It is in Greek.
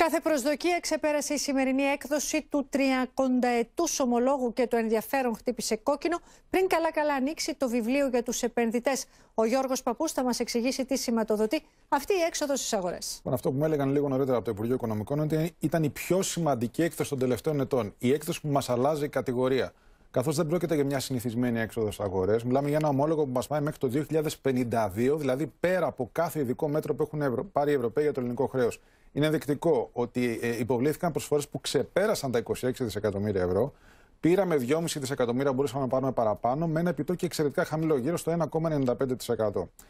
Κάθε προσδοκία ξεπέρασε η σημερινή έκδοση του 30ετού ομολόγου και το ενδιαφέρον χτύπησε κόκκινο πριν καλά-καλά ανοίξει το βιβλίο για τους επενδυτές. Ο Γιώργος Παππούς θα μας εξηγήσει τι σηματοδοτεί αυτή η έξοδο στις αγορές. Λοιπόν, αυτό που μου έλεγαν λίγο νωρίτερα από το Υπουργείο Οικονομικών ότι ήταν η πιο σημαντική έκδοση των τελευταίων ετών. Η έκδοση που μας αλλάζει κατηγορία καθώς δεν πρόκειται για μια συνηθισμένη έξοδος στις αγορές. Μιλάμε για ένα ομόλογο που μας πάει μέχρι το 2052, δηλαδή πέρα από κάθε ειδικό μέτρο που έχουν πάρει οι Ευρωπαίοι για το ελληνικό χρέος. Είναι ενδεικτικό ότι ε, υποβλήθηκαν προσφορές που ξεπέρασαν τα 26 δισεκατομμύρια ευρώ. Πήραμε 2,5 δισεκατομμύρια, μπορούσαμε να πάρουμε παραπάνω, με ένα επιτόκιο εξαιρετικά χαμηλό, γύρω στο 1,95%.